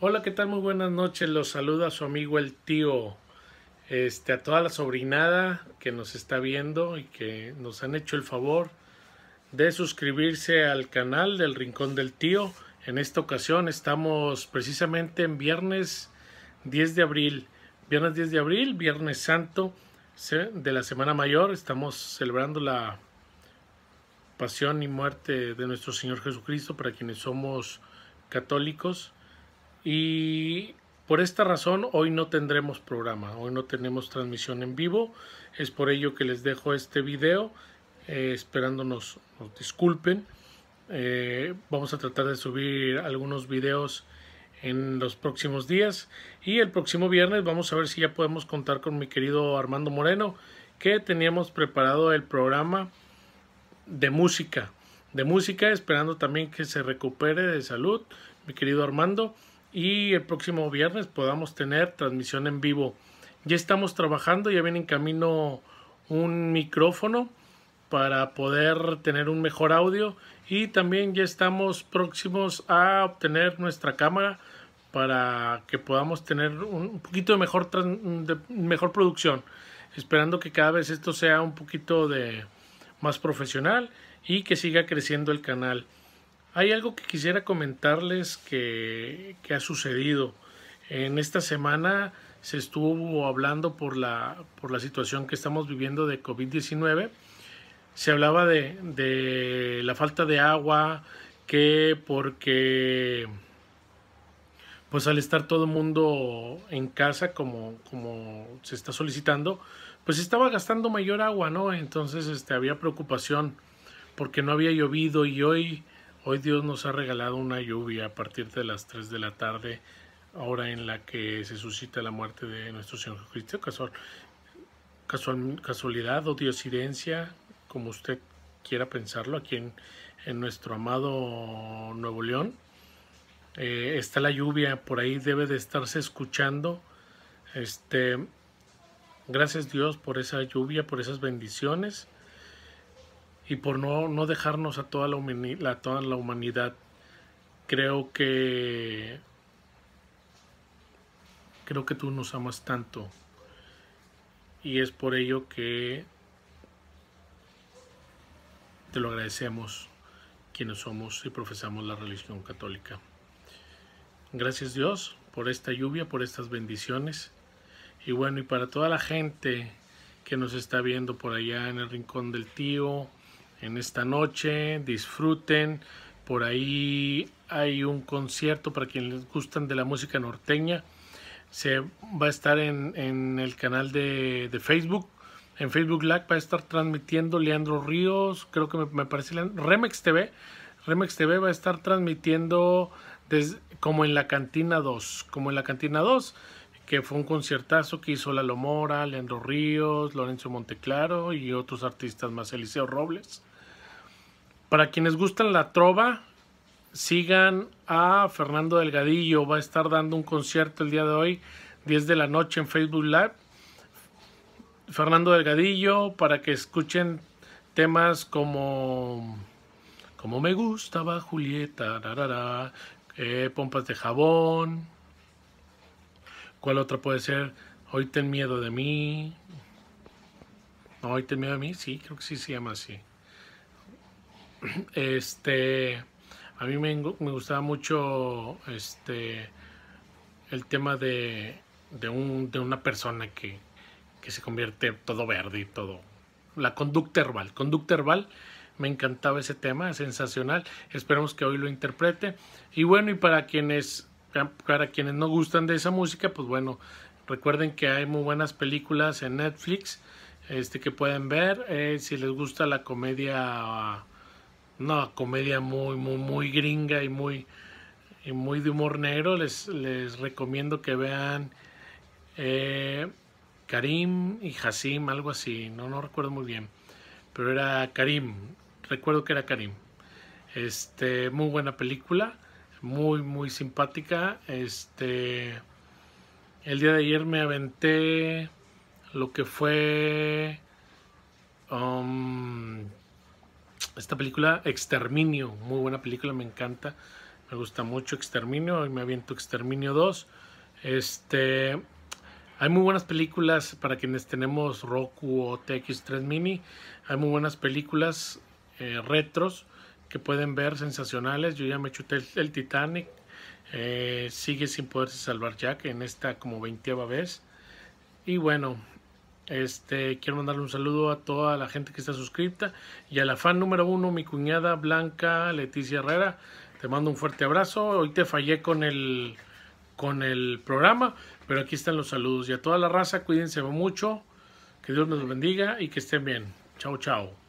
Hola, ¿qué tal? Muy buenas noches. Los saluda su amigo el tío. Este, a toda la sobrinada que nos está viendo y que nos han hecho el favor de suscribirse al canal del Rincón del Tío. En esta ocasión estamos precisamente en viernes 10 de abril. Viernes 10 de abril, Viernes Santo de la Semana Mayor. Estamos celebrando la pasión y muerte de nuestro Señor Jesucristo para quienes somos católicos. Y por esta razón hoy no tendremos programa, hoy no tenemos transmisión en vivo, es por ello que les dejo este video, eh, esperándonos, nos disculpen. Eh, vamos a tratar de subir algunos videos en los próximos días y el próximo viernes vamos a ver si ya podemos contar con mi querido Armando Moreno que teníamos preparado el programa de música de música esperando también que se recupere de salud mi querido Armando y el próximo viernes podamos tener transmisión en vivo. Ya estamos trabajando, ya viene en camino un micrófono para poder tener un mejor audio y también ya estamos próximos a obtener nuestra cámara para que podamos tener un poquito de mejor, de mejor producción, esperando que cada vez esto sea un poquito de más profesional y que siga creciendo el canal. Hay algo que quisiera comentarles que, que ha sucedido. En esta semana se estuvo hablando por la, por la situación que estamos viviendo de COVID-19. Se hablaba de, de, la falta de agua, que porque pues al estar todo el mundo en casa como, como se está solicitando, pues estaba gastando mayor agua, ¿no? Entonces este, había preocupación porque no había llovido y hoy Hoy Dios nos ha regalado una lluvia a partir de las 3 de la tarde, hora en la que se suscita la muerte de nuestro Señor Jesucristo. Casual, casualidad o diosidencia, como usted quiera pensarlo, aquí en, nuestro amado Nuevo León. Eh, está la lluvia, por ahí debe de estarse escuchando. Este, gracias Dios por esa lluvia, por esas bendiciones y por no, dejarnos a toda la, humanidad, a toda la humanidad. Creo que creo que tú nos amas tanto y es por ello que te lo agradecemos quienes somos y profesamos la religión católica. Gracias Dios por esta lluvia, por estas bendiciones. Y bueno, y para toda la gente que nos está viendo por allá en el rincón del tío, en esta noche, disfruten. Por ahí hay un concierto para quienes les gustan de la música norteña. Se va a estar en, en el canal de, Facebook. En Facebook Live va a estar transmitiendo Leandro Ríos, creo que me, parece Remex TV. Remex TV va a estar transmitiendo desde, como en la cantina 2, como en la cantina 2 que fue un conciertazo que hizo Lalo Mora, Leandro Ríos, Lorenzo Monteclaro y otros artistas más, Eliseo Robles. Para quienes gustan la trova, sigan a Fernando Delgadillo, va a estar dando un concierto el día de hoy, 10 de la noche en Facebook Live. Fernando Delgadillo, para que escuchen temas como como me gustaba Julieta, eh, pompas de jabón, ¿Cuál otra puede ser? Hoy ten miedo de mí. hoy ten miedo de mí, sí, creo que sí se llama así. Este, a mí me, gustaba mucho este, el tema de, un, de una persona que, se convierte todo verde y todo. La conducta herbal. Conducta herbal, me encantaba ese tema, sensacional. Esperemos que hoy lo interprete. Y bueno, y para quienes para quienes no gustan de esa música, pues bueno, recuerden que hay muy buenas películas en Netflix este, que pueden ver. Eh, si les gusta la comedia, no, comedia muy, muy, muy gringa y muy, muy de humor negro, les, les recomiendo que vean eh, Karim y Hasim, algo así, no, no recuerdo muy bien, pero era Karim, recuerdo que era Karim. Este, muy buena película muy, muy simpática. Este, el día de ayer me aventé lo que fue um, esta película Exterminio, muy buena película, me encanta. Me gusta mucho Exterminio Hoy me aviento Exterminio 2. Este, hay muy buenas películas para quienes tenemos Roku o TX3 Mini. Hay muy buenas películas eh, retros que pueden ver sensacionales. Yo ya me chuté el, Titanic. Eh, sigue sin poderse salvar Jack en esta como veintiava vez. Y bueno, este, quiero mandarle un saludo a toda la gente que está suscrita y a la fan número uno, mi cuñada Blanca Leticia Herrera. Te mando un fuerte abrazo. Hoy te fallé con el, con el programa, pero aquí están los saludos. Y a toda la raza, cuídense mucho. Que Dios nos bendiga y que estén bien. Chao, chao.